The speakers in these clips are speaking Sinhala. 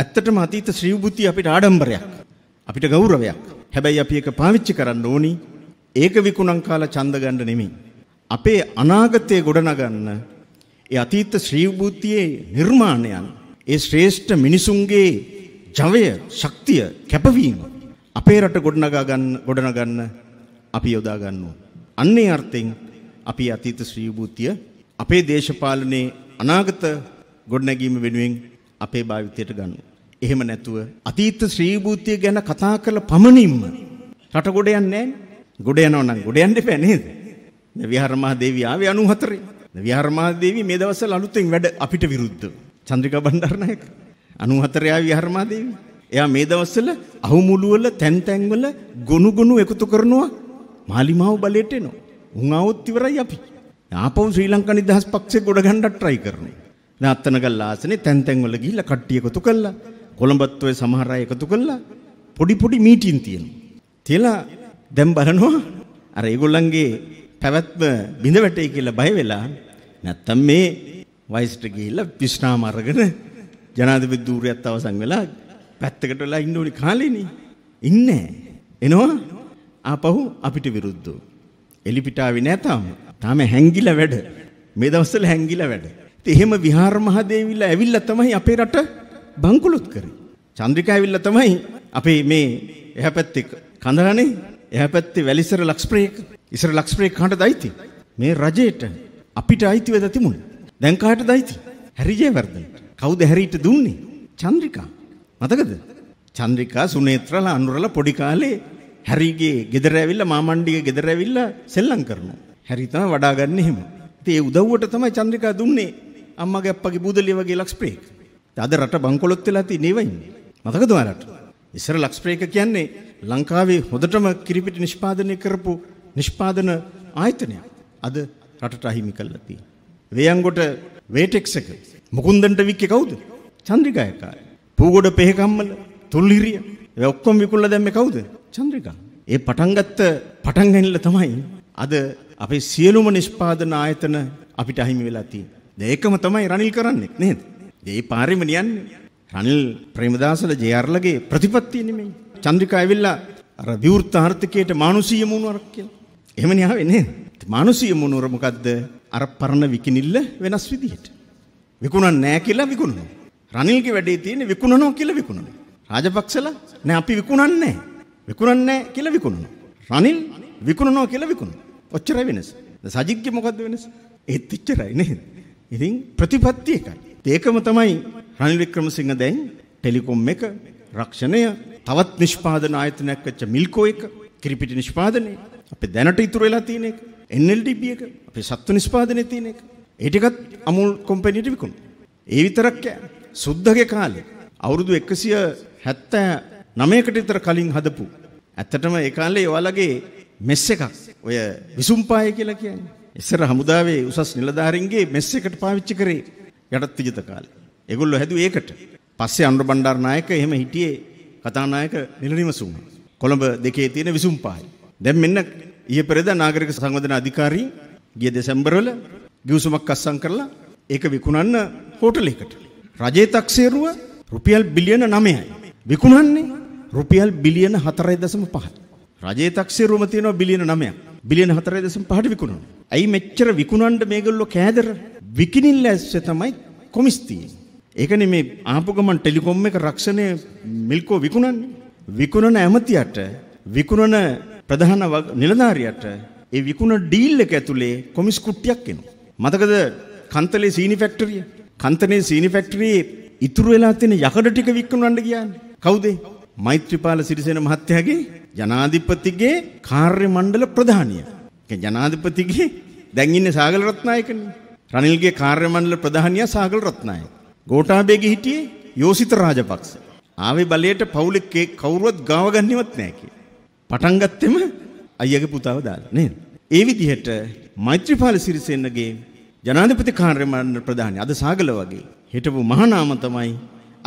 ඇත්තටම අතීත ශ්‍රීවෘත්ති අපිට ආඩම්බරයක්. අපිට ගෞරවයක්. හැබැයි අපි ඒක පාවිච්චි කරන්න ඕනි. ඒක විකුණන් කාලා ඡන්ද ගන්න නෙමෙයි. අපේ අනාගතය ගොඩනගන්න ඒ අතීත ශ්‍රීවෘත්තියේ නිර්මාණයන්, ඒ ශ්‍රේෂ්ඨ මිනිසුන්ගේ ජවය, ශක්තිය, කැපවීම අපේ රට ගොඩනගා ගන්න ගොඩනගන්න අපි යොදා ගන්නවා. අන්නේ අර්ථයෙන් අපි අතීත ශ්‍රීවෘත්තිය අපේ දේශපාලනයේ අනාගත ගොඩනැගීම වෙනුවෙන් අපේ භාවිතයට ගන්න. එහෙම නැතුව අතීත ශ්‍රී භූතිය ගැන කතා කරලා පමණින්ම රට ගොඩ යන්නේ නැහැ. ගොඩ යනවා නම් ගොඩ යන්න එපා නේද? දැන් විහාරමහා දේවිය ආවේ 94. දැන් විහාරමහා දේවිය මේ දවස්වල අලුතෙන් වැඩ අපිට විරුද්ධ. චන්ද්‍රිකා බණ්ඩාරනායක 94 ආවේ විහාරමහා දේවිය. එයා මේ දවස්වල අහුමුළුවල තැන් තැන්වල ගොනු ගොනු එකතු කරනවා මාලිමාව බලයට එනවා. උන් આવොත් ඉවරයි අපි. ආපහු ශ්‍රී ලංකා නිදහස් පක්ෂේ ගොඩ ගන්නට try කරනවා. දැන් අත්තනගල් ආසනේ තැන් තැන්වල ගිහිල්ලා කට්ටිය එකතු කළා. කොළඹත් ඔය සමහර අය එකතු කළා. පොඩි පොඩි මීටින් තියෙනවා. තියලා දැන් බලනවා අර ඒගොල්ලන්ගේ පැවැත්ම බිඳ වැටේ කියලා බය වෙලා නැත්තම් මේ වයසට ගිහිල්ලා පිස්නාම අරගෙන ජනාධිපති ධූරයත් අවසන් වෙලා පැත්තකට වෙලා ඉන්න ඕනි කාලෙනේ. ඉන්නේ. එනවා ආපහු අපිට විරුද්ධව. එලිපිටාවේ නෑ තාම. තාම හැංගිලා වැඩ. මේ දවස්වල හැංගිලා වැඩ. එහෙම විහාර මහදේවිලා ඇවිල්ලා තමයි අපේ රට බංකොලොත් කරේ. චන්ද්‍රිකා ඇවිල්ලා තමයි අපේ මේ එහා පැත්තේ කඳරනේ එහා පැත්තේ වැලිසර ලක්ස්ප්‍රේක ඉසර ලක්ස්ප්‍රේක කාටද අයිති? මේ රජයට අපිට අයිති වෙද තිබුණ. දැන් කාටද අයිති? හැරි ජයවර්ධන. කවුද හැරීට දුන්නේ? චන්ද්‍රිකා. මතකද? චන්ද්‍රිකා සුනේත්‍රලා අනුරලා පොඩි කාලේ හැරිගේ ගෙදර ඇවිල්ලා මාමණ්ඩිගේ ගෙදර ඇවිල්ලා සෙල්ලම් කරනවා. හැරි තමයි වඩා ගන්න එහෙම. ඉතින් ඒ උදව්වට තමයි චන්ද්‍රිකා දුන්නේ අම්මගේ අප්පගේ බූදලිය වගේ ලක්ස්ප්‍රේක්. අද රට බංකොලොත් වෙලා තියෙන ඒවා ඉන්නේ. මතකද ඔයාලට? ඉස්සර ලක්ස්ප්‍රේක කියන්නේ ලංකාවේ හොඳටම කිරිපිටි නිෂ්පාදනය කරපු නිෂ්පාදන ආයතනයක්. අද රටට අහිමි කරලා තියෙනවා. වේයන්ගොට වේටෙක්ස් එක මුකුන්දන්ට වික්කේ කවුද? චන්ද්‍රිකායකා. පූගොඩ පෙහකම්මල තුල්හිරිය. ඒ ඔක්කොම විකුණලා දැම්මේ කවුද? චන්ද්‍රිකා. ඒ පටන් ගත්ත පටන් ගැනීම තමයි අද අපේ සියලුම නිෂ්පාදන ආයතන අපිට අහිමි වෙලා තියෙන්නේ. ඒකම තමයි රනිල් කරන්නේ නේද? ඒ පාරෙම නියන්නේ. රනිල් ප්‍රේමදාසල ජයර්ලගේ ප්‍රතිපත්තිය නෙමෙයි. චන්ද්‍රිකා ඇවිල්ලා අර විවෘත ආර්ථිකයට මානුෂීය මුණුවරක් කියලා. එහෙමනේ ආවේ නේද? මානුෂීය මුණුවර මොකද්ද? අර පරණ විකිනිල්ල වෙනස් විදිහට. විකුණන්නේ නැහැ කියලා විකුණනවා. රනිල්ගේ වැඩේ තියෙන්නේ විකුණනවා කියලා විකුණනවා. රාජපක්ෂලා නෑ අපි විකුණන්නේ නැහැ. විකුණන්නේ නැහැ කියලා විකුණනවා. රනිල් විකුණනවා කියලා විකුණනවා. ඔච්චරයි වෙනස. සජිත්ගේ මොකද්ද වෙනස? ඒත් එච්චරයි නේද? ඉතින් ප්‍රතිපත්ති එකයි. ඒකම තමයි රනිල් වික්‍රමසිංහ දැන් ටෙලිකොම් එක රක්ෂණය තවත් නිෂ්පාදන ආයතනයක් වෙච්ච මිල්කෝ එක කිරිපිටි නිෂ්පාදනය අපේ දැනට ඉතුරු වෙලා තියෙන එක NLDB එක අපේ සත්තු නිෂ්පාදනයේ තියෙන එක ඒ ටිකත් අමුල් කොම්පැනියට විකුණන ඒ විතරක් සුද්ධගේ කාලේ අවුරුදු 179කට විතර කලින් හදපු ඇත්තටම ඒ කාලේ ඔයාලගේ මෙස් එකක් ඔය විසුම්පාය කියලා කියන්නේ ඉස්සර හමුදාවේ උසස් නිලධාරීන්ගේ මෙස් එකට පාවිච්චි කරේ යටත් විජිත කාලේ. ඒගොල්ලෝ හැදුවේ ඒකට. පස්සේ අනුර බණ්ඩාර නායක එහෙම හිටියේ කතානායක නිලනිවසුන්. කොළඹ දෙකේ තියෙන 25යි. දැන් මෙන්න ඊයේ පෙරේදා නාගරික සංවර්ධන අධිකාරී ගිය දෙසැම්බර්වල ගිවිසුමක් අස්සම් කරලා ඒක විකුණන්න හෝටලයකට. රජයේ තක්සේරුව රුපියල් බිලියන 9යි. විකුණන්නේ රුපියල් බිලියන 4.5යි. රජයේ තක්සේරුවම තියෙනවා බිලියන 9ක්. බිලියන 4.5ට විකුණනවා. ඇයි මෙච්චර විකුණන්න මේගොල්ලෝ කෑදර? විකිනිල්ල ඇස්සේ තමයි කොමිස් තියෙන්නේ. ඒකනේ මේ ආපු ගමන් ටෙලිකොම් එක රක්ෂණය මිල්කෝ විකුණන්නේ. විකුණන ඇමතියට විකුණන ප්‍රධාන නිලධාරියට ඒ විකුණන ඩීල් එක ඇතුලේ කොමිස් කුට්ටියක් එනවා. මතකද කන්තලේ සීනි ෆැක්ටරිය? කන්තනේ සීනි ෆැක්ටරියේ ඉතුරු වෙලා තියෙන යකඩ ටික විකුණන්න කියන්නේ. කවුද? මෛත්‍රීපාල සිරිසේන මහත්තයාගේ ජනාධිපතිගේ කාර්ය මණ්ඩල ප්‍රධානිය. ජනාධිපතිගේ දැන් ඉන්නේ සාගල රත්නායකනේ. රනිල්ගේ කාර්ය මණ්ඩල ප්‍රධානියා සාගල රත්නායක. ගෝඨාභයගේ හිටියේ යෝසිත රාජපක්ෂ. ආවේ බලයට පවුලේ කවුරුවත් ගාව ගන්නෙවත් නැහැ කියලා. පටන් ගත්තෙම අයියාගේ පුතාව දාලා නේද? ඒ විදිහට මෛත්‍රීපාල සිරිසේනගේ ජනාධිපති කාර්ය මණ්ඩල ප්‍රධානි අද සාගල වගේ හිටපු මහානාම තමයි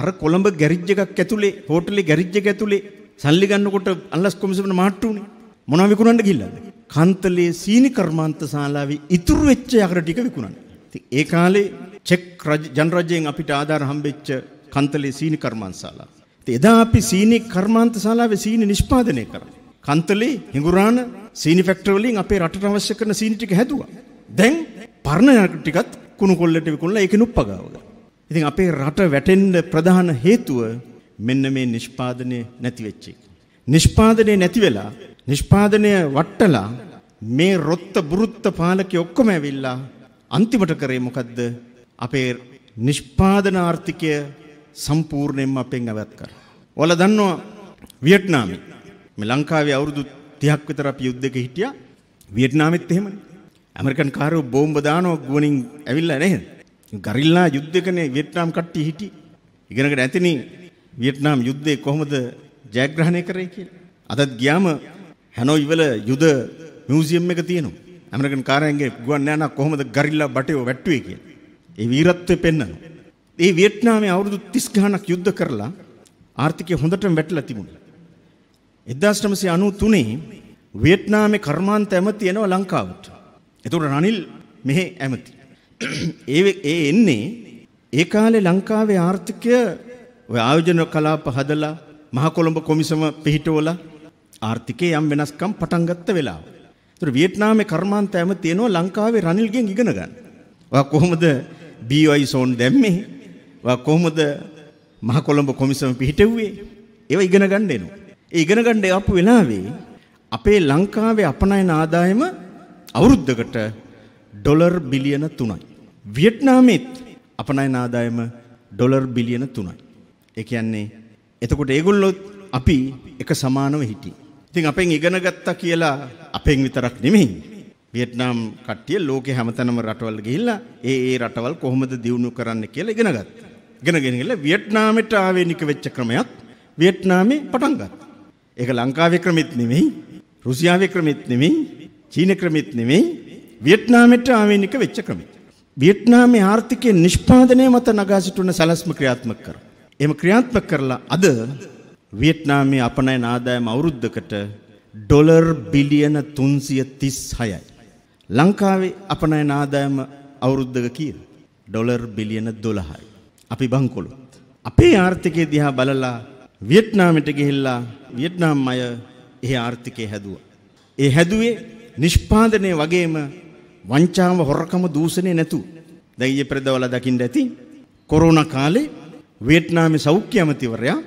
අර කොළඹ ගැරිජ් එකක් ඇතුලේ හෝටලේ ගැරිජ් එක ඇතුලේ සල්ලි ගන්නකොට අල්ලස් කොමිසමට මාට්ටු උනේ. මොනව විකුණන්න ගිහිල්ලාද? කන්තලේ සීනි කර්මාන්ත ශාලාවේ ඉතුරු වෙච්ච යකඩ ටික විකුණන්න. ඉතින් ඒ කාලේ චෙක් ජනරජයෙන් අපිට ආධාර හම්බෙච්ච කන්තලේ සීනි කර්මාන්ත ශාලාව. ඉතින් එදා අපි සීනි කර්මාන්ත ශාලාවේ සීනි නිෂ්පාදනය කරා. කන්තලේ හිඟුරාණ සීනි ෆැක්ටරි වලින් අපේ රටට අවශ්‍ය කරන සීනි ටික හැදුවා. දැන් පරණ යකඩ ටිකත් කුණු කොල්ලට විකුණලා ඒකෙනුප්පගාව ගා. ඉතින් අපේ රට වැටෙන්න ප්‍රධාන හේතුව මෙන්න මේ නිෂ්පාදනය නැති වෙච්ච එක. නිෂ්පාදනය නැති වෙලා නිෂ්පාදනය වට්ටලා මේ රොත්ත බුරුත්ත පාලකේ ඔක්කොම ඇවිල්ලා අන්තිමට කරේ මොකද්ද? අපේ නිෂ්පාදන ආර්ථිකය සම්පූර්ණයෙන්ම අපෙන් අවත් කරා. ඔයාලා දන්නවා වියට්නාමේ මේ ලංකාවේ අවුරුදු 30ක් විතර අපි යුද්ධයක හිටියා. වියට්නාමෙත් එහෙමනේ. ඇමරිකන් කාරෝ බෝම්බ දානවා ගුවනින් ඇවිල්ලා නේද? ගරිල්ලා යුද්ධකනේ වියට්නාම් කට්ටිය හිටියේ. ඉගෙනගෙන ඇතිනේ වියට්නාම් යුද්ධේ කොහොමද ජයග්‍රහණය කරේ කියලා. අදත් ගියාම හැනෝයි වල යුද මියුසියම් එක තියෙනවා. ඇමරිකන් කාරයන්ගේ ගුවන් නෑනා කොහොමද ගරිල්ලා බටයෝ වැට්ටුවේ කියලා. ඒ වීරත්වය පෙන්වනවා. ඒ වියට්නාමයේ අවුරුදු 30 ගණනක් යුද්ධ කරලා ආර්ථිකය හොඳටම වැටලා තිබුණා. 1993 වියට්නාමේ කර්මාන්ත ඇමති එනවා ලංකාවට. එතකොට රනිල් මෙහි ඇමති. ඒ ඒ එන්නේ ඒ කාලේ ලංකාවේ ආර්ථිකය ඔය ආයෝජන කලාප හදලා මහ කොළඹ කොමිසම පිහිටවල ආර්ථිකයේ යම් වෙනස්කම් පටන් ගත්ත වෙලාව. ඒතර වියට්නාමේ කර්මාන්තය හැම තියෙනවා ලංකාවේ රනිල්ගෙන් ඉගෙන ගන්න. ඔයා කොහොමද BOI සෝන් දැම්මේ? ඔයා කොහොමද මහ කොළඹ කොමිසම පිහිටෙව්වේ? ඒවා ඉගෙන ගන්න එනවා. ඒ ඉගෙන ගන්න ආපු වෙලාවේ අපේ ලංකාවේ අපනයන ආදායම අවුරුද්දකට ඩොලර් බිලියන 3යි. වියට්නාමෙත් අපනයන ආදායම ඩොලර් බිලියන 3යි. ඒ කියන්නේ එතකොට ඒගොල්ලොත් අපි එක සමානව හිටියේ. ඉතින් අපෙන් ඉගෙන ගත්තා කියලා අපෙන් විතරක් නෙමෙයි. වියට්නාම් කට්ටිය ලෝකේ හැමතැනම රටවල් ගිහිල්ලා ඒ ඒ රටවල් කොහොමද දියුණු කරන්න කියලා ඉගෙන ගත්තා. ඉගෙනගෙන ගිහලා වියට්නාමෙට ආවේනික වෙච්ච ක්‍රමයක් වියට්නාමේ පටන් ගත්තා. ඒක ලංකාවේ ක්‍රමෙත් නෙමෙයි, රුසියාවේ ක්‍රමෙත් නෙමෙයි, චීන ක්‍රමෙත් නෙමෙයි, වියට්නාමෙට ආවේනික වෙච්ච ක්‍රමෙ. වියට්නාමේ ආර්ථිකයේ නිෂ්පාදනය මත නගා සිටුන සැලැස්ම ක්‍රියාත්මක කරා. එහෙම ක්‍රියාත්මක කරලා අද වියට්නාමයේ අපනයන ආදායම අවුරුද්දකට ඩොලර් බිලියන 336යි. ලංකාවේ අපනයන ආදායම අවුරුද්දක කීයද? ඩොලර් බිලියන 12යි. අපි බංකොලොත්. අපේ ආර්ථිකය දිහා බලලා වියට්නාමයට ගිහිල්ලා වියට්නාම් අය එහි ආර්ථිකය හැදුවා. ඒ හැදුවේ නිෂ්පාදනය වගේම වංචාව හොරකම දූෂණය නැතු. දැන් ඊයේ පෙරදවලා දකින්න ඇති කොරෝනා කාලේ වියට්නාමි සෞඛ්‍ය ඇමතිවරයා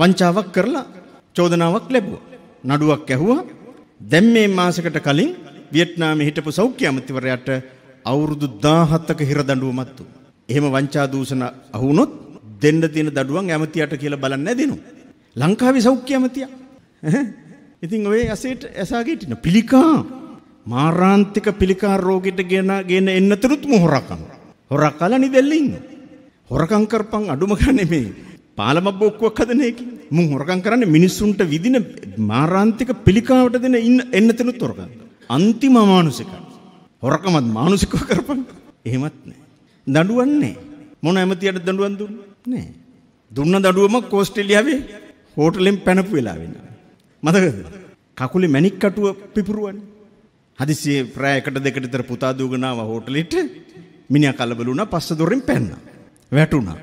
වංචාවක් කරලා චෝදනාවක් ලැබුවා. නඩුවක් ඇහුවා. දැන් මේ මාසෙකට කලින් වියට්නාමේ හිටපු සෞඛ්‍ය ඇමතිවරයාට අවුරුදු 17ක හිරදඬුවමක් දුන්නා. එහෙම වංචා දූෂණ අහු වුණොත් දෙන්න තියෙන දඩුවම් ඇමතියට කියලා බලන්නේ නැදිනු. ලංකාවේ සෞඛ්‍ය ඇමතියා. ඉතින් ඔය ඇසෙට ඇසාගේ හිටින පිළිකා මාරාන්තික පිළිකා රෝගීට ගෙන ගෙන එන්නතරුත් මොහොරකම්. හොරකලා නිදෙල්ල ඉන්නවා. හොරකම් කරපන් අඩුම ගන්න මේ පාලම බොක්කුවක් හදන එක. මුන් හොරකම් කරන්නේ මිනිස්සුන්ට විදින මාරාන්තික පිළිකාවට දෙන ඉන්න එන්න තනුත් හොරකම්. අන්තිම මානුෂික. හොරකමත් මානුෂිකව කරපන්. එහෙමත් නෑ. දඬුවම් නෑ. මොන ඇමතියට දඬුවම් දුන්නේ? නෑ. දුන්න දඬුවමක් ඕස්ට්‍රේලියාවේ හෝටලෙන් පැනපු වෙලාවෙ නෑ. මතකද? කකුලේ මැණික් කටුව පිපුරුවන්නේ. හදිසියේ ප්‍රෑයකට දෙකට විතර පුතා දුවගෙන ආවා හෝටලෙට. මිනිහා කලබල වුණා පස්ස දොරෙන් පැන්නා. වැටුණා.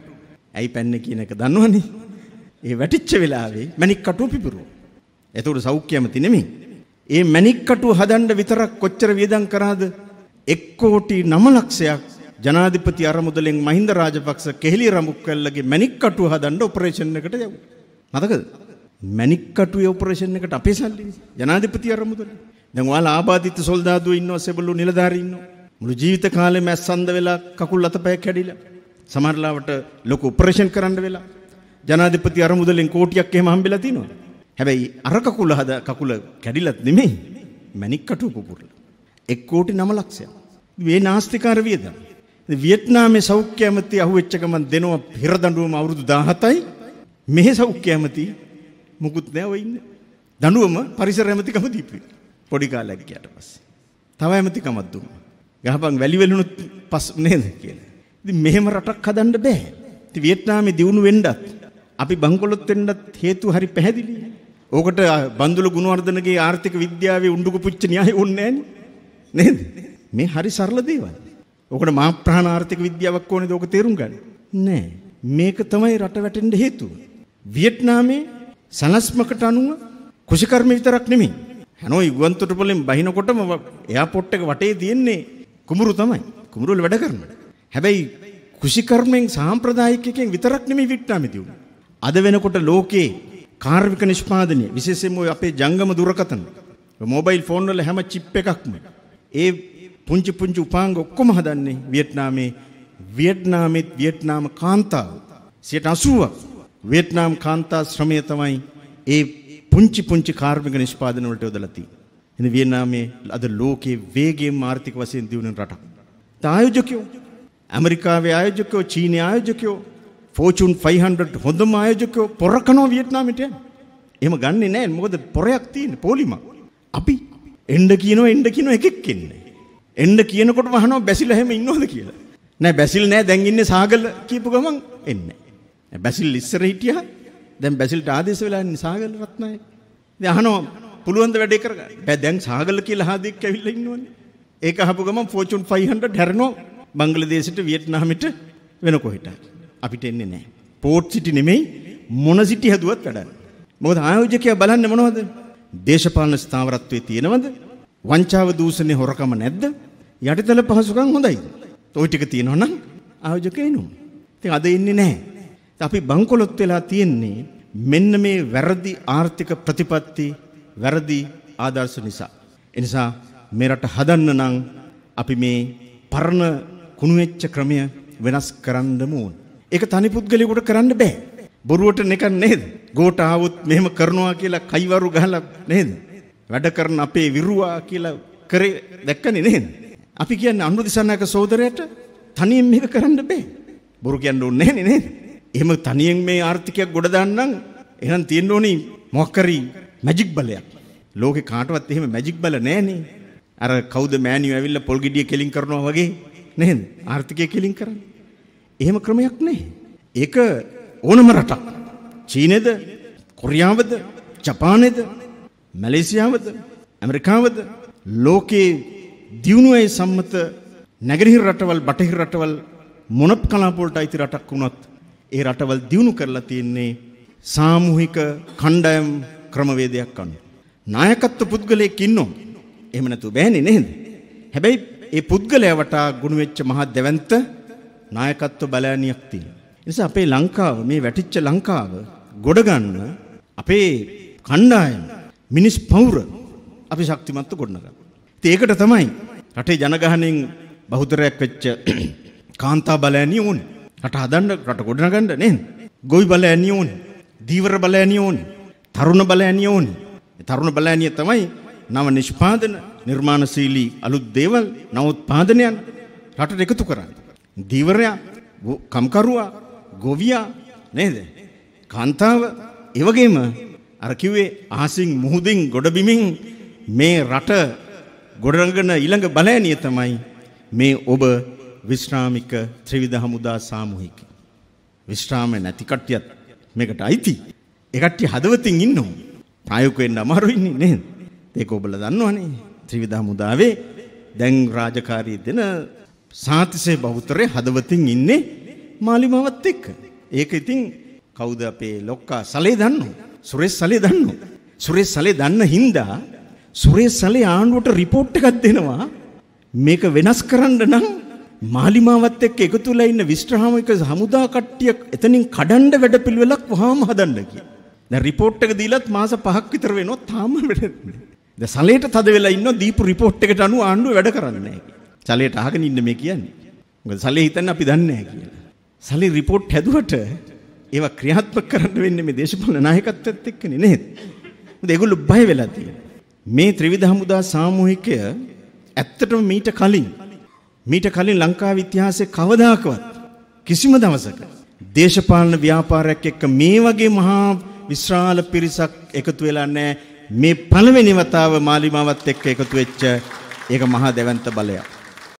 ඇයි පැන්නේ කියන එක දන්නවනේ. ඒ වැටිච්ච වෙලාවේ මණික් කටුව පිපිරුවා. ඒතකොට සෞඛ්‍යමති නෙමෙයි. ඒ මණික් කටුව හදන්න විතරක් කොච්චර වියදම් කරාද? 1 කෝටි 9 ලක්ෂයක් ජනාධිපති අරමුදලෙන් මහින්ද රාජපක්ෂ කෙහෙලි රඹුක්වැල්ලගේ මණික් කටුව හදන්න ඔපරේෂන් එකට යවුවා. මතකද? මණික් කටුවේ ඔපරේෂන් එකට අපේ සල්ලි ජනාධිපති අරමුදල. දැන් ඔයාලා ආබාධිත සොල්දාදුවෝ ඉන්නවා සෙබළු නිලධාරීන් ඉන්නවා. මුළු ජීවිත කාලෙම ඇස්සන්ද වෙලා කකුල් අතපය කැඩිලා සමහරලාවට ලොකු ඔපරේෂන් කරන්න වෙලා ජනාධිපති අරමුදලෙන් කෝටියක් එහෙම හම්බෙලා තිනවා. හැබැයි අර කකුල හද කකුල කැඩිලත් නෙමෙයි. මැණික් කටු කුකුරල. 1 කෝටි 9 ලක්ෂයක්. මේ නාස්තිකාර වියදම්. වියට්නාමේ සෞඛ්‍ය ඇමති අහුවෙච්ච ගමන් දෙනවා හිරදඬුවම අවුරුදු 17යි. මෙහි සෞඛ්‍ය ඇමති මුකුත් නැහැ ඔය ඉන්නේ. දඬුවම පරිසර ඇමතිකම දීපේ. පොඩි කාලයක් ගියාට පස්සේ. තව ඇමතිකමක් දුන්නා. ගහපන් වැලි වැලුණුත් පස් නේද කියලා. ඉතින් මෙහෙම රටක් හදන්න බෑ. ඉතින් වියට්නාමේ දියුණු වෙන්නත් අපි බංකොලොත් වෙන්නත් හේතු හරි පැහැදිලි. ඕකට බන්දුල ගුණවර්ධනගේ ආර්ථික විද්‍යාවේ උණ්ඩුක පුච්ච න්‍යාය ඕනේ නේද? මේ හරි සරල දේවල්. ඕකට මහා ප්‍රාණ ආර්ථික විද්‍යාවක් ඕනේද ඕක තේරුම් ගන්න? නෑ. මේක තමයි රට වැටෙන්න හේතුව. වියට්නාමේ සනස්මකට අනුව කුෂිකර්ම විතරක් නෙමෙයි. හැනෝයි ගුවන් තොටුපළෙන් බහිනකොටම එයාපෝට් එක වටේ තියෙන්නේ කුඹුරු තමයි. කුඹුරු වල වැඩ කරනවා. හැබැයි කෘෂිකර්මෙන් සාම්ප්‍රදායිකයෙන් විතරක් නෙමෙයි විට්නාමෙදී උනේ. අද වෙනකොට ලෝකේ කාර්මික නිෂ්පාදනය විශේෂයෙන්ම අපේ ජංගම දුරකථන මොබයිල් ෆෝන් වල හැම චිප් එකක්ම ඒ පුංචි පුංචි උපාංග ඔක්කොම හදන්නේ වියට්නාමේ වියට්නාමෙත් වියට්නාම කාන්තාව 80ක් වියට්නාම් කාන්තා ශ්‍රමය තමයි ඒ පුංචි පුංචි කාර්මික නිෂ්පාදන වලට යොදලා තියෙන්නේ. එන වියට්නාමේ අද ලෝකයේ වේගයෙන් ආර්ථික වශයෙන් දියුණුවන රටක්. තායෝජකයෝ ඇමරිකාවේ ආයෝජකයෝ චීනයේ ආයෝජකයෝ ෆෝචුන් 500 හොඳම ආයෝජකයෝ පොර කනවා වියට්නාමෙට යන්න. එහෙම ගන්නෙ නැහැ. මොකද පොරයක් තියෙන්නේ පොලිමක්. අපි එන්න කියනවා එන්න කියනවා එකෙක් ඉන්නේ. එන්න කියනකොට වහනවා බැසිලා හැම ඉන්නවද කියලා. නෑ බැසිල් නෑ දැන් ඉන්නේ සාගල කියපු ගමන් එන්නේ. බැසිල් ඉස්සර හිටියා. දැන් බැසිල්ට ආදේශ වෙලා ඉන්නේ සාගල රත්නායක. ඉතින් අහනවා පුළුවන් ද වැඩේ කරගන්න. දැන් සාගල කියලා ආදෙක් ඇවිල්ලා ඉන්නවනේ. ඒක අහපු ගමන් ෆෝචුන් 500 හැරෙනවා බංගලදේශට වියට්නාමට වෙන කොහිට. අපිට එන්නේ නෑ. පෝට් සිටි නෙමෙයි මොන සිටි හැදුවත් වැඩන්න. මොකද ආයෝජකයා බලන්න මොනවද? දේශපාලන ස්ථාවරත්වයේ තියෙනවද? වංචාව දූෂණේ හොරකම නැද්ද? යටිතල පහසුකම් හොඳයි. ওই ටික තියෙනවා නම් ආයෝජකයා එනවා. ඉතින් අද ඉන්නේ නැහැ. අපි බංකොලොත් වෙලා තියෙන්නේ මෙන්න මේ වැරදි ආර්ථික ප්‍රතිපත්ති වැරදි ආදර්ශ නිසා. එනිසා මේ රට හදන්න නම් අපි මේ පරණ කුණු වෙච්ච ක්‍රමය වෙනස් කරන්නම ඕන. ඒක තනි පුද්ගලයෙකුට කරන්න බෑ. බොරුවට නිකන් නේද? ගෝට ආවොත් මෙහෙම කරනවා කියලා කයිවරු ගහලා නේද? වැඩ කරන අපේ විරුවා කියලා කරේ දැක්කනේ නේද? අපි කියන්නේ අනුරුදිසන්නක සහෝදරයට තනියෙන් මේක කරන්න බෑ. බොරු කියන්න ඕනේ නෑනේ නේද? එහෙම තනියෙන් මේ ආර්ථිකයක් ගොඩ දාන්න නම් එහෙනම් තියෙන්න ඕනි මොකක් හරි මැජික් බලයක්. ලෝකේ කාටවත් එහෙම මැජික් බල නෑනේ. අර කවුද මෑනියෝ ඇවිල්ලා පොල් ගෙඩිය කෙලින් කරනවා වගේ නේද? ආර්ථිකය කෙලින් කරන්නේ. එහෙම ක්‍රමයක් නැහැ. ඒක ඕනම රටක්. චීනේද? කොරියාවද? ජපානේද? මැලේසියාවද? ඇමරිකාවද? ලෝකේ දියුණුවේ සම්මත නැගෙනහිර රටවල් බටහිර රටවල් මොන කලාප වලට අයිති රටක් වුණත් ඒ රටවල් දියුණු කරලා තියෙන්නේ සාමූහික කණ්ඩායම් ක්‍රමවේදයක් අනුව. නායකත්ව පුද්ගලයෙක් ඉන්නවා. එහෙම නැතුව බෑනේ නේද? හැබැයි ඒ පුද්ගලයා වටා ගුණ වෙච්ච මහා දෙවන්ත නායකත්ව බලෑනියක් තියෙනවා. ඒ නිසා අපේ ලංකාව මේ වැටිච්ච ලංකාව ගොඩ ගන්න අපේ කණ්ඩායම මිනිස් පවුර අපි ශක්තිමත්ව ගොඩනගන්න. ඉතින් ඒකට තමයි රටේ ජනගහණයෙන් බහුතරයක් වෙච්ච කාන්තා බලෑනිය ඕනේ. රට හදන්න රට ගොඩනගන්න නේද? ගොවි බලෑනිය ඕනේ. දීවර බලෑනිය ඕනේ. තරුණ බලෑනිය ඕනේ. තරුණ බලෑනිය තමයි නව නිෂ්පාදන නිර්මාණශීලී අලුත් දේවල් නවෝත්පාදනයන් රටට එකතු කරන්න. දීවරයා කම්කරුවා ගොවියා නේද. කාන්තාව එවගේම අරකිවේ ආසින් මුහුදින් ගොඩබිමින් මේ රට ගොඩරගන ඊළඟ බලෑනිය තමයි මේ ඔබ විශ්‍රාමික ත්‍රිවිධ හමුදා සාමූහික. විශ්‍රාම නැති කට්ටියත් මේකට අයිති. ඒ කට්ටිය හදවතින් ඉන්නවා. ප්‍රායෝගික වෙන්න අමාරු ඉන්නේ නේද? ඒක ඔබලා දන්නවනේ. ත්‍රිවිධ හමුදාවේ දැන් රාජකාරී දෙන සාතිසේ බහුතරය හදවතින් ඉන්නේ මාලිමාවත් එක්ක. ඒක ඉතින් කවුද අපේ ලොක්කා සලේ දන්නවා. සුරේෂ් සලේ දන්නවා. සුරේෂ් සලේ දන්න හින්දා සුරේෂ් සලේ ආණ්ඩුවට රිපෝට් එකක් දෙනවා. මේක වෙනස් කරන්න නම් මාලිමාවත් එක්ක එකතු වෙලා ඉන්න විස්ත්‍රාමික හමුදා කට්ටිය එතනින් කඩන්න වැඩපිළිවෙලක් වහාම හදන්න කියලා. දැන් රිපෝට් එක දීලත් මාස 5ක් විතර වෙනවා තාම වැඩ නැහැ. දැන් සලේට තද වෙලා ඉන්න දීපු report එකට අනුව ආණ්ඩුව වැඩ කරන්නේ නැහැ කියලා. සලේට අහගෙන ඉන්න මේ කියන්නේ. මොකද සලේ හිතන්නේ අපි දන්නේ නැහැ කියලා. සලේ report හැදුවට ඒවා ක්‍රියාත්මක කරන්න වෙන්නේ මේ දේශපාලන නායකත්වයත් එක්කනේ නේද? මොකද ඒගොල්ලෝ බය වෙලා තියෙනවා. මේ ත්‍රිවිධ හමුදා සාමූහිකය ඇත්තටම මීට කලින් මීට කලින් ලංකාවේ ඉතිහාසයේ කවදාකවත් කිසිම දවසක දේශපාලන ව්‍යාපාරයක් එක්ක මේ වගේ මහා විශාල පිරිසක් එකතු වෙලා නැහැ මේ පළවෙනි වතාව මාලිමාවත් එක්ක එකතු වෙච්ච ඒක මහා දෙවන්ත බලයක්.